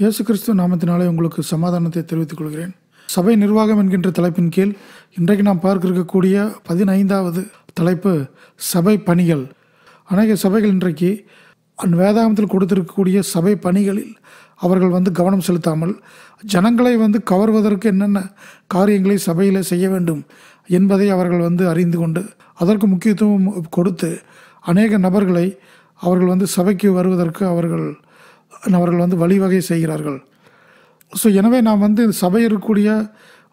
இயேசு கிறிஸ்துவ நாமத்தினாலே உங்களுக்கு சமாதானத்தை தெரிவித்துக் கொள்கிறேன் சபை நிர்வாகம் என்கின்ற தலைப்பின் கீழ் இன்றைக்கு நாம் பார்க்க இருக்கக்கூடிய பதினைந்தாவது தலைப்பு சபை பணிகள் அநேக சபைகள் இன்றைக்கு அந் வேதாகமத்தில் கொடுத்திருக்கக்கூடிய சபை பணிகளில் அவர்கள் வந்து கவனம் செலுத்தாமல் ஜனங்களை வந்து கவர்வதற்கு என்னென்ன காரியங்களை சபையில் செய்ய வேண்டும் என்பதை அவர்கள் வந்து அறிந்து கொண்டு அதற்கு முக்கியத்துவம் கொடுத்து அநேக நபர்களை அவர்கள் வந்து சபைக்கு வருவதற்கு அவர்கள் அவர்கள் வந்து வழிவகை செய்கிறார்கள் ஸோ எனவே நாம் வந்து சபை இருக்கக்கூடிய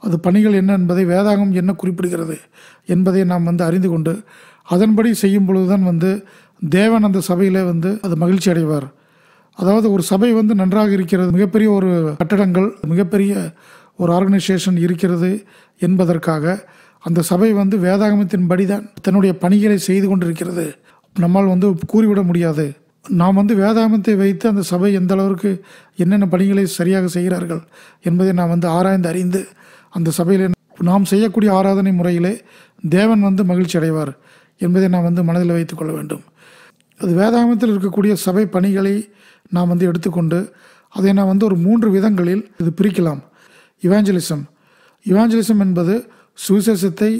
அது பணிகள் என்ன என்பதை வேதாகம் என்ன குறிப்பிடுகிறது என்பதை நாம் வந்து அறிந்து கொண்டு அதன்படி செய்யும் பொழுது தான் வந்து தேவன் அந்த சபையில் வந்து அது மகிழ்ச்சி அடைவார் அதாவது ஒரு சபை வந்து நன்றாக இருக்கிறது மிகப்பெரிய ஒரு கட்டடங்கள் மிகப்பெரிய ஒரு ஆர்கனைசேஷன் இருக்கிறது என்பதற்காக அந்த சபை வந்து வேதாகமத்தின்படி தான் தன்னுடைய பணிகளை செய்து கொண்டிருக்கிறது நம்மால் வந்து கூறிவிட முடியாது நாம் வந்து வேதாந்தத்தை வைத்து அந்த சபை எந்த அளவுக்கு என்னென்ன பணிகளை சரியாக செய்கிறார்கள் என்பதை நாம் வந்து ஆராய்ந்து அறிந்து அந்த சபையில் நாம் செய்யக்கூடிய ஆராதனை முறையிலே தேவன் வந்து மகிழ்ச்சி அடைவார் என்பதை நாம் வந்து மனதில் வைத்து கொள்ள வேண்டும் அது வேதாமத்தில் இருக்கக்கூடிய சபை பணிகளை நாம் வந்து எடுத்துக்கொண்டு அதை நாம் வந்து ஒரு மூன்று விதங்களில் இது பிரிக்கலாம் இவாஞ்சலிசம் இவாஞ்சலிசம் என்பது சுவிசேஷத்தை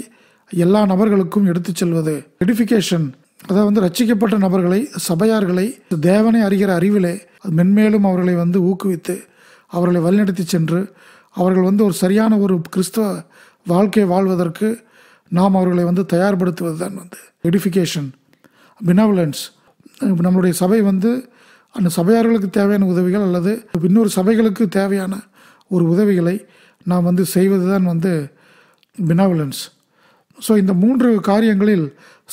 எல்லா நபர்களுக்கும் எடுத்து செல்வது எடிஃபிகேஷன் அதாவது வந்து ரட்சிக்கப்பட்ட நபர்களை சபையார்களை தேவனை அறிகிற அறிவிலே மென்மேலும் அவர்களை வந்து ஊக்குவித்து அவர்களை வழிநடத்தி சென்று அவர்கள் வந்து ஒரு சரியான ஒரு கிறிஸ்தவ வாழ்க்கையை வாழ்வதற்கு நாம் அவர்களை வந்து தயார்படுத்துவது தான் வந்து எடிஃபிகேஷன் பினாவலன்ஸ் நம்மளுடைய சபை வந்து அந்த சபையார்களுக்கு தேவையான உதவிகள் அல்லது இன்னொரு சபைகளுக்கு தேவையான ஒரு உதவிகளை நாம் வந்து செய்வது தான் வந்து பினவலன்ஸ் ஸோ இந்த மூன்று காரியங்களில்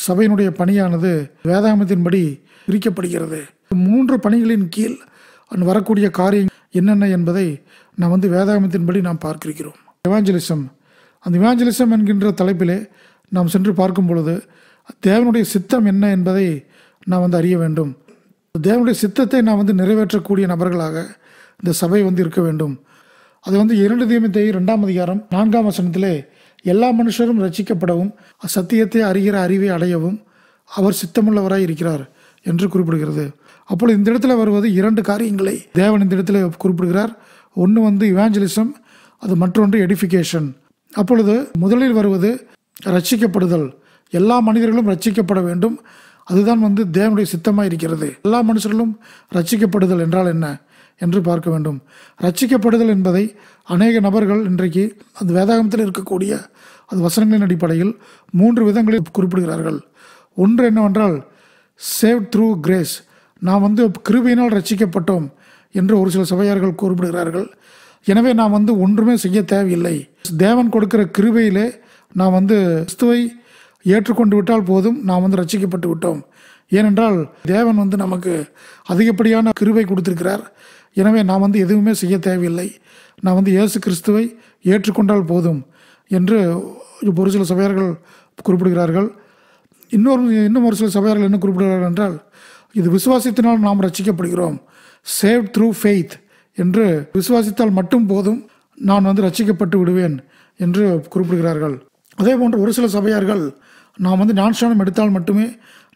சபையினுடைய பணியானது வேதாமத்தின்படி பிரிக்கப்படுகிறது மூன்று பணிகளின் கீழ் வரக்கூடிய காரியம் என்னென்ன என்பதை நாம் வந்து வேதாமத்தின்படி நாம் பார்க்கிறோம் இவாஞ்சலிசம் அந்த இவாஞ்சலிசம் என்கின்ற தலைப்பிலே நாம் சென்று பார்க்கும் பொழுது தேவனுடைய சித்தம் என்ன என்பதை நாம் வந்து அறிய வேண்டும் தேவனுடைய சித்தத்தை நாம் வந்து நிறைவேற்றக்கூடிய நபர்களாக இந்த சபை வந்து இருக்க வேண்டும் அது வந்து இரண்டு தீமத்தை ரெண்டாம் அதிகாரம் நான்காம் வசனத்திலே எல்லா மனுஷரும் ரசிக்கப்படவும் சத்தியத்தை அறிகிற அறிவை அடையவும் அவர் சித்தமுள்ளவராய் இருக்கிறார் என்று குறிப்பிடுகிறது அப்பொழுது இந்த இடத்துல வருவது இரண்டு காரியங்களை தேவன் இந்த இடத்துல குறிப்பிடுகிறார் ஒன்று வந்து இவாஞ்சலிசம் அது மற்றொன்று எடிஃபிகேஷன் அப்பொழுது முதலில் வருவது ரட்சிக்கப்படுதல் எல்லா மனிதர்களும் ரட்சிக்கப்பட வேண்டும் அதுதான் வந்து தேவனுடைய சித்தமாக இருக்கிறது எல்லா மனுஷர்களும் ரட்சிக்கப்படுதல் என்றால் என்ன என்று பார்க்க வேண்டும் ரட்சிக்கப்படுதல் என்பதை அநேக நபர்கள் இன்றைக்கு அது வேதாகமத்தில் இருக்கக்கூடிய அது வசனங்களின் அடிப்படையில் மூன்று விதங்களில் குறிப்பிடுகிறார்கள் ஒன்று என்னவென்றால் சேவ் த்ரூ கிரேஸ் நாம் வந்து கிருபியினால் ரட்சிக்கப்பட்டோம் என்று ஒரு சில சபையார்கள் குறிப்பிடுகிறார்கள் எனவே நாம் வந்து ஒன்றுமே செய்ய தேவையில்லை தேவன் கொடுக்கிற கிருபையிலே நாம் வந்து கிறிஸ்துவை ஏற்றுக்கொண்டு விட்டால் போதும் நாம் வந்து ரட்சிக்கப்பட்டு விட்டோம் ஏனென்றால் தேவன் வந்து நமக்கு அதிகப்படியான கிருவை கொடுத்திருக்கிறார் எனவே நான் வந்து எதுவுமே செய்ய தேவையில்லை நான் வந்து இயேசு கிறிஸ்துவை ஏற்றுக்கொண்டால் போதும் என்று ஒரு சில சபையார்கள் குறிப்பிடுகிறார்கள் இன்னொரு இன்னும் ஒரு சில சபையர்கள் என்ன குறிப்பிடுகிறார்கள் என்றால் இது விசுவாசத்தினால் நாம் ரசிக்கப்படுகிறோம் சேவ் த்ரூ ஃபெய்த் என்று விசுவாசித்தால் மட்டும் போதும் நான் வந்து ரட்சிக்கப்பட்டு விடுவேன் என்று குறிப்பிடுகிறார்கள் அதே போன்று ஒரு சில சபையார்கள் நாம் வந்து ஞானஸ்தானம் எடுத்தால் மட்டுமே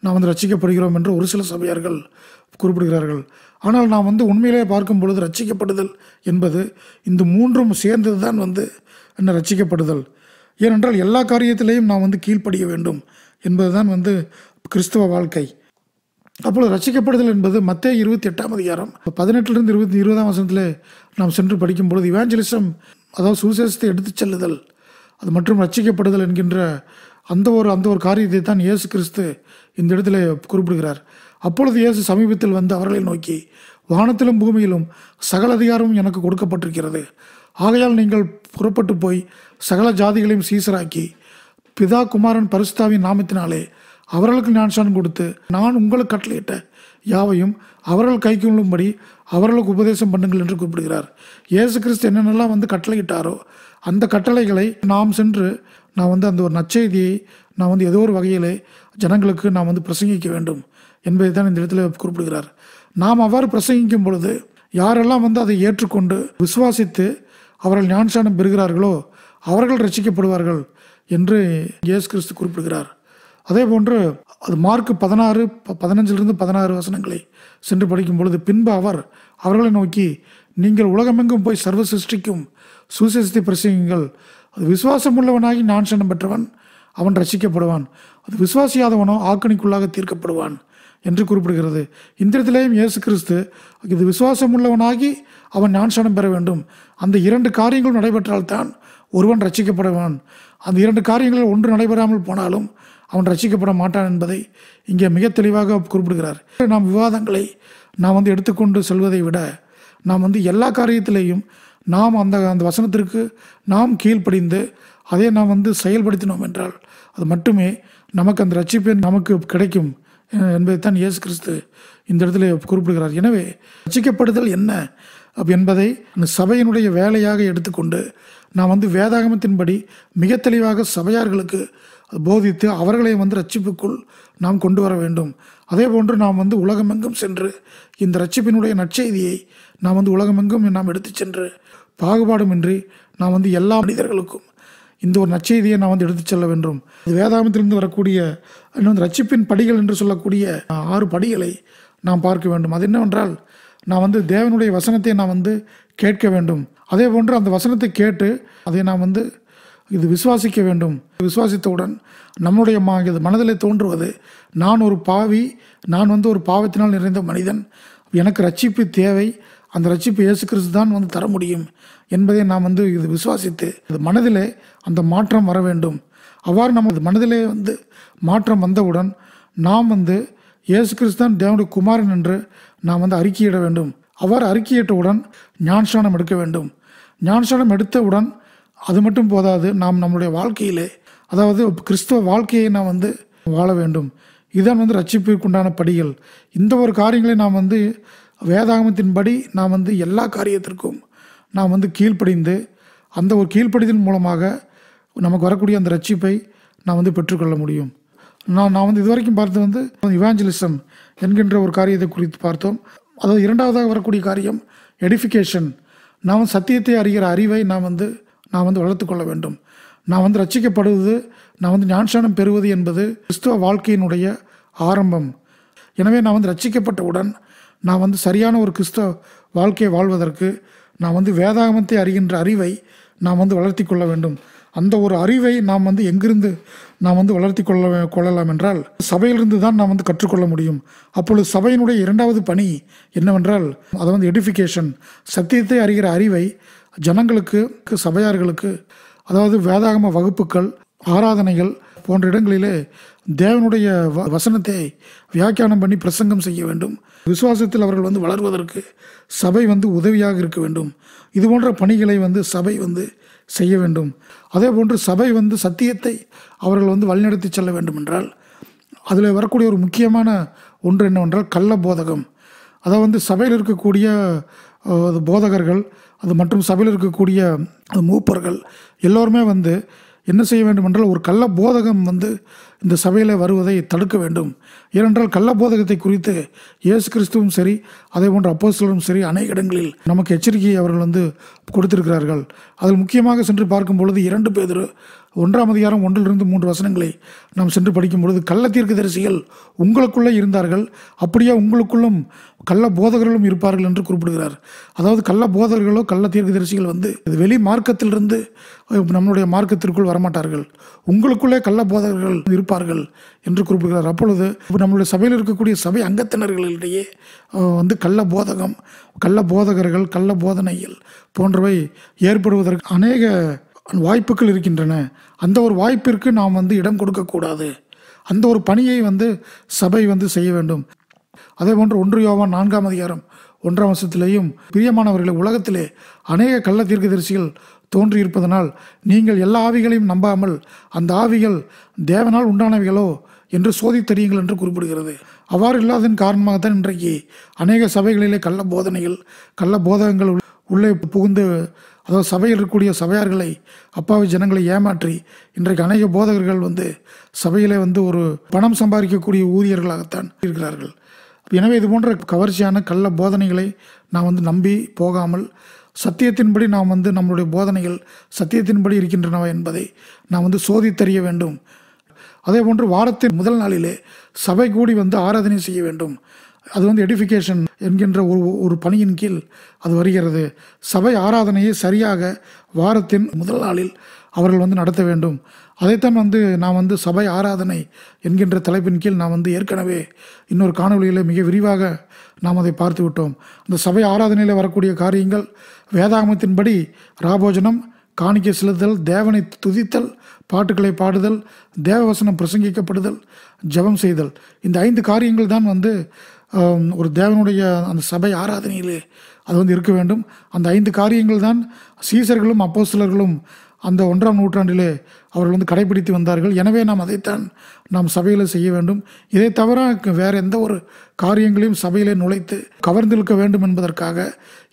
நாம் வந்து ரசிக்கப்படுகிறோம் என்று ஒரு சில சபையார்கள் குறிப்பிடுகிறார்கள் ஆனால் நாம் வந்து உண்மையிலே பார்க்கும் பொழுது ரச்சிக்கப்படுதல் என்பது இந்த மூன்றும் சேர்ந்தது தான் வந்து என்ன ரட்சிக்கப்படுதல் ஏனென்றால் எல்லா காரியத்திலையும் நாம் வந்து கீழ்ப்படிய வேண்டும் என்பது தான் வந்து கிறிஸ்துவ வாழ்க்கை அப்பொழுது ரசிக்கப்படுதல் என்பது மத்திய இருபத்தி எட்டாம் அதிகாரம் பதினெட்டுலேருந்து இருபத்தி இருபதாம் வருஷத்தில் நாம் சென்று படிக்கும் பொழுது இவாஞ்சலிசம் அதாவது சுவிசேஷத்தை எடுத்துச் செல்லுதல் அது மற்றும் ரசிக்கப்படுதல் என்கின்ற அந்த ஒரு அந்த ஒரு காரியத்தை தான் இயேசு கிறிஸ்து இந்த இடத்துல குறிப்பிடுகிறார் அப்பொழுது இயேசு சமீபத்தில் வந்து அவர்களை நோக்கி வானத்திலும் பூமியிலும் சகல அதிகாரமும் எனக்கு கொடுக்கப்பட்டிருக்கிறது ஆகையால் நீங்கள் புறப்பட்டு போய் சகல ஜாதிகளையும் சீசராக்கி பிதா குமாரன் பரிசுத்தாவின் நாமத்தினாலே அவர்களுக்கு ஞானசானம் கொடுத்து நான் உங்களுக்கு கட்டளையிட்ட யாவையும் அவர்கள் கைக்கு கொள்ளும்படி அவர்களுக்கு உபதேசம் பண்ணுங்கள் என்று கூப்பிடுகிறார் இயேசு கிறிஸ்து என்னென்னலாம் வந்து கட்டளையிட்டாரோ அந்த கட்டளைகளை நாம் சென்று நான் வந்து அந்த ஒரு நச்செய்தியை நான் வந்து ஏதோ ஒரு வகையில் ஜனங்களுக்கு நாம் வந்து பிரசங்கிக்க வேண்டும் என்பதை தான் இந்த இடத்துல குறிப்பிடுகிறார் நாம் அவ்வாறு பிரசங்கிக்கும் பொழுது யாரெல்லாம் வந்து அதை ஏற்றுக்கொண்டு விசுவாசித்து அவர்கள் ஞானசானம் பெறுகிறார்களோ அவர்கள் ரசிக்கப்படுவார்கள் என்று இயேசு கிறிஸ்து குறிப்பிடுகிறார் அதே போன்று அது மார்க் பதினாறு பதினஞ்சிலிருந்து பதினாறு வசனங்களை சென்று படிக்கும் பொழுது பின்பு அவர் அவர்களை நோக்கி நீங்கள் உலகமெங்கும் போய் சர்வ சிருஷ்டிக்கும் சுவிசேஷத்தை பிரசங்கிங்கள் அது விசுவாசமுள்ளவனாகி நான் சனம் பெற்றவன் அவன் ரசிக்கப்படுவான் அது விசுவாசியாதவனோ ஆக்கணிக்குள்ளாக தீர்க்கப்படுவான் என்று குறிப்பிடுகிறது இந்திரத்திலேயும் இயேசு கிறிஸ்து இது விசுவாசம் உள்ளவனாகி அவன் ஞானசனம் பெற வேண்டும் அந்த இரண்டு காரியங்களும் நடைபெற்றால்தான் ஒருவன் ரசிக்கப்படுவான் அந்த இரண்டு காரியங்களில் ஒன்று நடைபெறாமல் போனாலும் அவன் ரசிக்கப்பட மாட்டான் என்பதை இங்கே மிக தெளிவாக குறிப்பிடுகிறார் நாம் விவாதங்களை நாம் வந்து எடுத்துக்கொண்டு செல்வதை விட நாம் வந்து எல்லா காரியத்திலேயும் நாம் அந்த அந்த வசனத்திற்கு நாம் கீழ்ப்படிந்து அதை நாம் வந்து செயல்படுத்தினோம் என்றால் அது மட்டுமே நமக்கு அந்த ரட்சிப்பே நமக்கு கிடைக்கும் என்பதைத்தான் இயேசு கிறிஸ்து இந்த இடத்துல குறிப்பிடுகிறார் எனவே ரசிக்கப்படுதல் என்ன என்பதை அந்த சபையினுடைய வேலையாக எடுத்துக்கொண்டு நான் வந்து வேதாகமத்தின்படி மிக தெளிவாக சபையார்களுக்கு போதித்து அவர்களை வந்து ரட்சிப்புக்குள் நாம் கொண்டு வர வேண்டும் அதே போன்று நாம் வந்து உலகமெங்கும் சென்று இந்த ரட்சிப்பினுடைய நற்செய்தியை நாம் வந்து உலகமெங்கும் நாம் எடுத்து சென்று பாகுபாடுமின்றி நாம் வந்து எல்லா மனிதர்களுக்கும் இந்த ஒரு நச்செய்தியை நான் வந்து எடுத்துச் செல்ல வேண்டும் இது வேதாமத்திலிருந்து வரக்கூடிய இன்னும் ரட்சிப்பின் படிகள் என்று சொல்லக்கூடிய ஆறு படிகளை நாம் பார்க்க வேண்டும் அது என்னவென்றால் நான் வந்து தேவனுடைய வசனத்தை நான் வந்து கேட்க வேண்டும் அதே போன்று அந்த வசனத்தை கேட்டு அதை நாம் வந்து இது விசுவாசிக்க வேண்டும் விசுவாசித்தவுடன் நம்முடைய மா இது மனதில் தோன்றுவது நான் ஒரு பாவி நான் வந்து ஒரு பாவத்தினால் நிறைந்த மனிதன் எனக்கு ரட்சிப்பு தேவை அந்த ரட்சிப்பு இயேசு கிறிஸ்து தான் வந்து தர முடியும் என்பதை நாம் வந்து இது விசுவாசித்து அது மனதிலே அந்த மாற்றம் வர வேண்டும் அவ்வாறு நமது மனதிலே வந்து மாற்றம் வந்தவுடன் நாம் வந்து இயேசு கிறிஸ்து தான் தேவனுடைய குமாரன் என்று நாம் வந்து அறிக்கையிட வேண்டும் அவ்வாறு அறிக்கையிட்டவுடன் ஞானஸ்தானம் எடுக்க வேண்டும் ஞானஸ்தானம் எடுத்தவுடன் அது மட்டும் போதாது நாம் நம்முடைய வாழ்க்கையிலே அதாவது கிறிஸ்துவ வாழ்க்கையை நாம் வந்து வாழ வேண்டும் இதுதான் வந்து ரட்சிப்பிற்குண்டான படிகள் இந்த ஒரு காரியங்களை நாம் வந்து வேதாகமத்தின்படி நாம் வந்து எல்லா காரியத்திற்கும் நாம் வந்து கீழ்ப்படிந்து அந்த ஒரு கீழ்ப்படிதல் மூலமாக நமக்கு வரக்கூடிய அந்த ரட்சிப்பை நாம் வந்து பெற்றுக்கொள்ள முடியும் நான் நான் வந்து இதுவரைக்கும் பார்த்து வந்து இவாஞ்சலிசம் என்கின்ற ஒரு காரியத்தை குறித்து பார்த்தோம் அதாவது இரண்டாவதாக வரக்கூடிய காரியம் எடிஃபிகேஷன் நாம் சத்தியத்தை அறிகிற அறிவை நான் வந்து நான் வந்து வளர்த்துக்கொள்ள வேண்டும் நான் வந்து ரட்சிக்கப்படுவது நான் வந்து ஞானசானம் பெறுவது என்பது கிறிஸ்துவ வாழ்க்கையினுடைய ஆரம்பம் எனவே நான் வந்து ரட்சிக்கப்பட்டவுடன் நான் வந்து சரியான ஒரு கிறிஸ்தவ வாழ்க்கையை வாழ்வதற்கு நான் வந்து வேதாகமத்தை அறிகின்ற அறிவை நாம் வந்து வளர்த்தி கொள்ள வேண்டும் அந்த ஒரு அறிவை நாம் வந்து எங்கிருந்து நாம் வந்து வளர்த்தி கொள்ள கொள்ளலாம் என்றால் சபையிலிருந்து தான் நாம் வந்து கற்றுக்கொள்ள முடியும் அப்பொழுது சபையினுடைய இரண்டாவது பணி என்னவென்றால் அதை வந்து எடிஃபிகேஷன் சத்தியத்தை அறிகிற அறிவை ஜனங்களுக்கு சபையார்களுக்கு அதாவது வேதாகம வகுப்புகள் ஆராதனைகள் போன்ற இடங்களிலே தேவனுடைய வ வசனத்தை வியாக்கியானம் பண்ணி பிரசங்கம் செய்ய வேண்டும் விசுவாசத்தில் அவர்கள் வந்து வளர்வதற்கு சபை வந்து உதவியாக இருக்க வேண்டும் இது போன்ற பணிகளை வந்து சபை வந்து செய்ய வேண்டும் அதே போன்று சபை வந்து சத்தியத்தை அவர்கள் வந்து வழிநடத்தி செல்ல வேண்டும் என்றால் அதில் வரக்கூடிய ஒரு முக்கியமான ஒன்று என்னவென்றால் கள்ள போதகம் அதை வந்து சபையில் இருக்கக்கூடிய போதகர்கள் அது மற்றும் சபையில் இருக்கக்கூடிய மூப்பர்கள் எல்லோருமே வந்து என்ன செய்ய வேண்டும் என்றால் ஒரு கள்ள போதகம் வந்து இந்த சபையில் வருவதை தடுக்க வேண்டும் ஏனென்றால் கள்ள போதகத்தை குறித்து இயேசு கிறிஸ்துவும் சரி அதே போன்ற அப்போஸ்தலும் சரி அநேக இடங்களில் நமக்கு எச்சரிக்கையை அவர்கள் வந்து கொடுத்திருக்கிறார்கள் அதில் முக்கியமாக சென்று பார்க்கும் பொழுது இரண்டு பேர் ஒன்றாம் அதிகாரம் ஒன்றிலிருந்து மூன்று வசனங்களை நாம் சென்று படிக்கும் பொழுது கள்ள தரிசிகள் உங்களுக்குள்ளே இருந்தார்கள் அப்படியே உங்களுக்குள்ளும் கள்ள போதகர்களும் இருப்பார்கள் என்று குறிப்பிடுகிறார் அதாவது கள்ள போதகர்களோ கள்ள தரிசிகள் வந்து இது வெளி மார்க்கத்திலிருந்து நம்மளுடைய மார்க்கத்திற்குள் வரமாட்டார்கள் உங்களுக்குள்ளே கள்ள போதகர்கள் இருப்பார்கள் என்று குறிப்பிடுகிறார் அப்பொழுது நம்மளுடைய சபையில் இருக்கக்கூடிய சபை அங்கத்தினர்களிடையே வந்து கள்ள போதகம் கள்ள போதகர்கள் கள்ள போதனைகள் போன்றவை ஏற்படுவதற்கு அநேக வாய்ப்புகள் இருக்கின்றன அந்த ஒரு வாய்ப்பிற்கு நாம் வந்து இடம் கொடுக்கக்கூடாது அந்த ஒரு பணியை வந்து சபை வந்து செய்ய வேண்டும் அதே போன்று ஒன்று யோவான் நான்காம் அதிகாரம் ஒன்றாம் வருஷத்திலேயும் பிரியமானவர்களை உலகத்திலே அநேக கள்ள தீர்க்கதரிசிகள் தோன்றியிருப்பதனால் நீங்கள் எல்லா ஆவிகளையும் நம்பாமல் அந்த ஆவிகள் தேவனால் உண்டானவைகளோ என்று சோதித்தறியுங்கள் என்று குறிப்பிடுகிறது அவ்வாறு இல்லாததன் காரணமாகத்தான் இன்றைக்கு அநேக சபைகளிலே கள்ள போதனைகள் கள்ள போதகங்கள் உள்ளே புகுந்து அதாவது சபையில் இருக்கக்கூடிய சபையார்களை அப்பாவி ஜனங்களை ஏமாற்றி இன்றைக்கு அநேக போதகர்கள் வந்து சபையில் வந்து ஒரு பணம் சம்பாதிக்கக்கூடிய ஊதியர்களாகத்தான் இருக்கிறார்கள் எனவே இது போன்ற கவர்ச்சியான கள்ள போதனைகளை நாம் வந்து நம்பி போகாமல் சத்தியத்தின்படி நாம் வந்து நம்மளுடைய போதனைகள் சத்தியத்தின்படி இருக்கின்றனவா என்பதை நாம் வந்து சோதித்தறிய வேண்டும் அதே போன்று வாரத்தின் முதல் நாளிலே சபை கூடி வந்து ஆராதனை செய்ய வேண்டும் அது வந்து எடிஃபிகேஷன் என்கின்ற ஒரு ஒரு பணியின் கீழ் அது வருகிறது சபை ஆராதனையை சரியாக வாரத்தின் முதல் நாளில் அவர்கள் வந்து நடத்த வேண்டும் அதைத்தான் வந்து நான் வந்து சபை ஆராதனை என்கின்ற தலைப்பின் கீழ் நான் வந்து ஏற்கனவே இன்னொரு காணொலியில் மிக விரிவாக நாம் அதை பார்த்து விட்டோம் அந்த சபை ஆராதனையில் வரக்கூடிய காரியங்கள் வேதாகமத்தின்படி ராபோஜனம் காணிக்கை செலுத்தல் தேவனை துதித்தல் பாட்டுக்களை பாடுதல் தேவவசனம் பிரசங்கிக்கப்படுதல் ஜபம் செய்தல் இந்த ஐந்து காரியங்கள் தான் வந்து ஒரு தேவனுடைய அந்த சபை ஆராதனையிலே அது வந்து இருக்க வேண்டும் அந்த ஐந்து காரியங்கள் தான் சீசர்களும் அப்போசிலர்களும் அந்த ஒன்றாம் நூற்றாண்டிலே அவர்கள் வந்து கடைபிடித்து வந்தார்கள் எனவே நாம் அதைத்தான் நாம் சபையில் செய்ய வேண்டும் இதை தவிர வேறு எந்த ஒரு காரியங்களையும் சபையிலே நுழைத்து கவர்ந்திருக்க வேண்டும் என்பதற்காக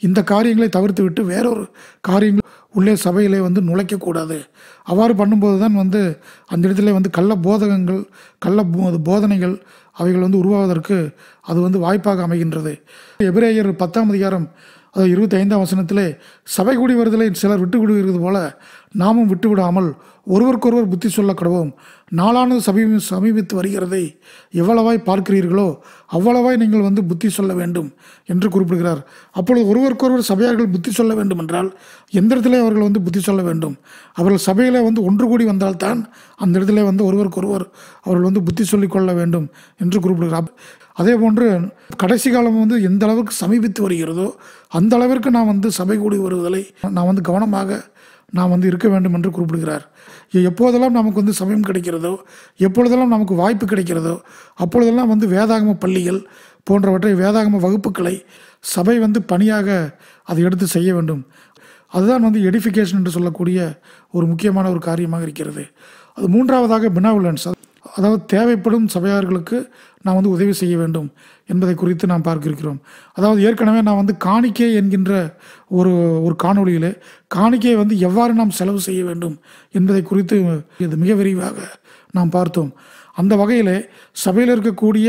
இந்த காரியங்களை தவிர்த்து விட்டு வேறொரு காரியங்கள் உள்ளே சபையிலே வந்து நுழைக்கக்கூடாது அவ்வாறு பண்ணும்போது தான் வந்து அந்த இடத்துல வந்து கள்ள போதகங்கள் கள்ள போதனைகள் அவைகள் வந்து உருவாவதற்கு அது வந்து வாய்ப்பாக அமைகின்றது எபிரேயர் பத்தாம் அதிகாரம் அதாவது இருபத்தி ஐந்தாம் வசனத்திலே சபை கூடி வருதலை சிலர் விட்டு விடுகிறது போல நாமும் விட்டு விடாமல் ஒருவருக்கொருவர் புத்தி சொல்ல கடவோம் நாளானது சமீப சமீபித்து வருகிறதை எவ்வளவாய் பார்க்கிறீர்களோ அவ்வளவாய் நீங்கள் வந்து புத்தி சொல்ல வேண்டும் என்று குறிப்பிடுகிறார் அப்பொழுது ஒருவருக்கொருவர் சபையார்கள் புத்தி சொல்ல வேண்டும் என்றால் எந்த இடத்துல அவர்கள் வந்து புத்தி சொல்ல வேண்டும் அவர்கள் சபையில் வந்து ஒன்று கூடி வந்தால்தான் அந்த இடத்துல வந்து ஒருவருக்கொருவர் அவர்கள் வந்து புத்தி கொள்ள வேண்டும் என்று குறிப்பிடுகிறார் அதே போன்று கடைசி காலம் வந்து எந்த அளவுக்கு சமீபித்து வருகிறதோ அந்த அளவிற்கு நான் வந்து சபை கூடி வருவதை நான் வந்து கவனமாக நான் வந்து இருக்க வேண்டும் என்று குறிப்பிடுகிறார் எப்போதெல்லாம் நமக்கு வந்து சமயம் கிடைக்கிறதோ எப்பொழுதெல்லாம் நமக்கு வாய்ப்பு கிடைக்கிறதோ அப்பொழுதெல்லாம் வந்து வேதாகம பள்ளிகள் போன்றவற்றை வேதாகம வகுப்புகளை சபை வந்து பணியாக அதை எடுத்து செய்ய வேண்டும் அதுதான் வந்து எடிஃபிகேஷன் என்று சொல்லக்கூடிய ஒரு முக்கியமான ஒரு காரியமாக இருக்கிறது அது மூன்றாவதாக பினாவுலன்ஸ் அதாவது தேவைப்படும் சபையார்களுக்கு நாம் வந்து உதவி செய்ய வேண்டும் என்பதை குறித்து நாம் பார்க்கிருக்கிறோம் அதாவது ஏற்கனவே நான் வந்து காணிக்கை என்கின்ற ஒரு ஒரு காணொளியில் காணிக்கையை வந்து எவ்வாறு நாம் செலவு செய்ய வேண்டும் என்பதை குறித்து இது மிக விரிவாக நாம் பார்த்தோம் அந்த வகையில் சபையில் இருக்கக்கூடிய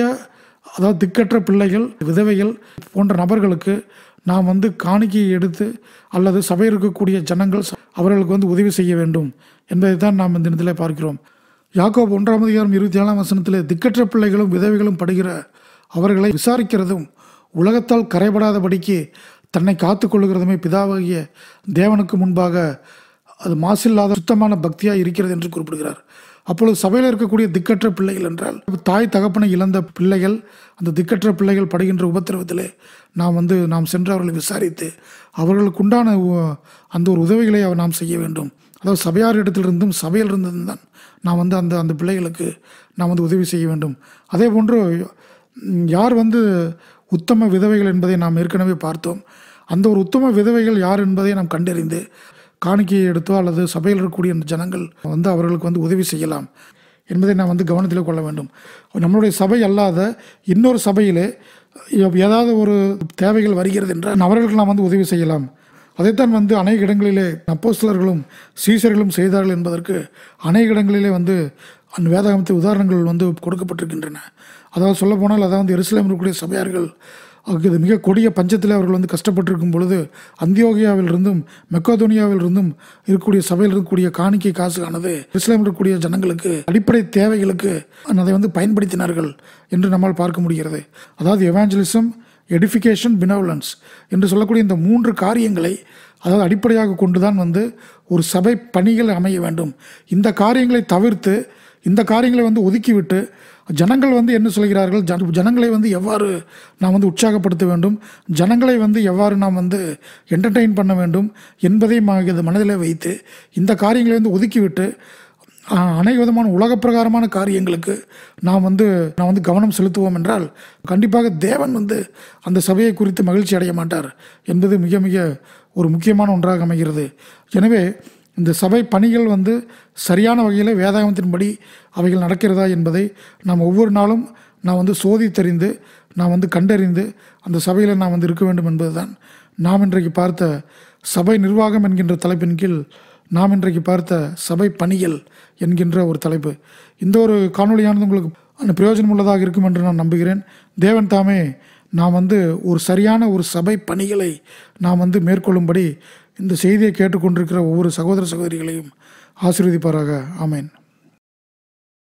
அதாவது திக்கற்ற பிள்ளைகள் விதவைகள் போன்ற நபர்களுக்கு நாம் வந்து காணிக்கையை எடுத்து அல்லது சபையில் இருக்கக்கூடிய ஜனங்கள் அவர்களுக்கு வந்து உதவி செய்ய வேண்டும் என்பதை தான் நாம் இந்த இடத்துல பார்க்கிறோம் யாக்கோப் ஒன்றாம் அதிகாரம் இருபத்தி ஏழாம் வசனத்தில் திக்கற்ற பிள்ளைகளும் விதவைகளும் படுகிற அவர்களை விசாரிக்கிறதும் உலகத்தால் கரைபடாதபடிக்கு தன்னை காத்து கொள்ளுகிறதுமே பிதாவாகிய தேவனுக்கு முன்பாக அது மாசில்லாத சுத்தமான பக்தியாக இருக்கிறது என்று குறிப்பிடுகிறார் அப்பொழுது சபையில் இருக்கக்கூடிய திக்கற்ற பிள்ளைகள் என்றால் தாய் தகப்பனை இழந்த பிள்ளைகள் அந்த திக்கற்ற பிள்ளைகள் படுகின்ற உபத்திரவத்தில் நாம் வந்து நாம் சென்று அவர்களை விசாரித்து அவர்களுக்கு உண்டான அந்த ஒரு உதவிகளை நாம் செய்ய வேண்டும் அதாவது சபையார் இடத்திலிருந்தும் சபையில் இருந்ததும் தான் நான் வந்து அந்த அந்த பிள்ளைகளுக்கு நான் வந்து உதவி செய்ய வேண்டும் அதே போன்று யார் வந்து உத்தம விதவைகள் என்பதை நாம் ஏற்கனவே பார்த்தோம் அந்த ஒரு உத்தம விதவைகள் யார் என்பதை நாம் கண்டறிந்து காணிக்கையை எடுத்தோ அல்லது சபையில் இருக்கக்கூடிய அந்த ஜனங்கள் வந்து அவர்களுக்கு வந்து உதவி செய்யலாம் என்பதை நாம் வந்து கவனத்தில் கொள்ள வேண்டும் நம்மளுடைய சபை அல்லாத இன்னொரு சபையிலே ஏதாவது ஒரு தேவைகள் வருகிறது என்றால் அவர்களுக்கு நாம் வந்து உதவி செய்யலாம் அதைத்தான் வந்து அநேக இடங்களிலே நப்போஸ்தலர்களும் சீசர்களும் செய்தார்கள் என்பதற்கு அநேக இடங்களிலே வந்து அந் வேதாகமத்து உதாரணங்கள் வந்து கொடுக்கப்பட்டிருக்கின்றன அதாவது போனால் அதாவது எருசலேம் இருக்கக்கூடிய சபையார்கள் இது மிக கொடிய பஞ்சத்தில் அவர்கள் வந்து கஷ்டப்பட்டிருக்கும் பொழுது அந்தியோகியாவிலிருந்தும் மெக்கோதோனியாவிலிருந்தும் இருக்கக்கூடிய சபையில் இருக்கக்கூடிய காணிக்கை காசுகானது இஸ்லாம் இருக்கக்கூடிய ஜனங்களுக்கு அடிப்படை தேவைகளுக்கு அதை வந்து பயன்படுத்தினார்கள் என்று நம்மால் பார்க்க முடிகிறது அதாவது எவாஞ்சலிசம் எடிஃபிகேஷன் பினவலன்ஸ் என்று சொல்லக்கூடிய இந்த மூன்று காரியங்களை அதாவது அடிப்படையாக கொண்டு தான் வந்து ஒரு சபை பணிகள் அமைய வேண்டும் இந்த காரியங்களை தவிர்த்து இந்த காரியங்களை வந்து ஒதுக்கிவிட்டு ஜனங்கள் வந்து என்ன சொல்கிறார்கள் ஜன ஜனங்களை வந்து எவ்வாறு நாம் வந்து உற்சாகப்படுத்த வேண்டும் ஜனங்களை வந்து எவ்வாறு நாம் வந்து என்டர்டெயின் பண்ண வேண்டும் என்பதை மனதில் வைத்து இந்த காரியங்களை வந்து ஒதுக்கிவிட்டு அனைத்து விதமான உலகப்பிரகாரமான காரியங்களுக்கு நாம் வந்து நான் வந்து கவனம் செலுத்துவோம் என்றால் கண்டிப்பாக தேவன் வந்து அந்த சபையை குறித்து மகிழ்ச்சி அடைய மாட்டார் என்பது மிக மிக ஒரு முக்கியமான ஒன்றாக அமைகிறது எனவே இந்த சபை பணிகள் வந்து சரியான வகையில் வேதாகமத்தின்படி அவைகள் நடக்கிறதா என்பதை நாம் ஒவ்வொரு நாளும் நான் வந்து சோதித்தறிந்து நான் வந்து கண்டறிந்து அந்த சபையில் நாம் வந்து இருக்க வேண்டும் என்பதுதான் நாம் இன்றைக்கு பார்த்த சபை நிர்வாகம் என்கின்ற தலைப்பின் கீழ் நாம் இன்றைக்கு பார்த்த சபை பணிகள் என்கின்ற ஒரு தலைப்பு இந்த ஒரு காணொலியானது உங்களுக்கு அந்த பிரயோஜனம் உள்ளதாக இருக்கும் என்று நான் நம்புகிறேன் தேவன் தாமே நாம் வந்து ஒரு சரியான ஒரு சபை பணிகளை நாம் வந்து மேற்கொள்ளும்படி இந்த செய்தியை கேட்டுக்கொண்டிருக்கிற ஒவ்வொரு சகோதர சகோதரிகளையும் ஆசீர்வதிப்பாராக ஆமேன்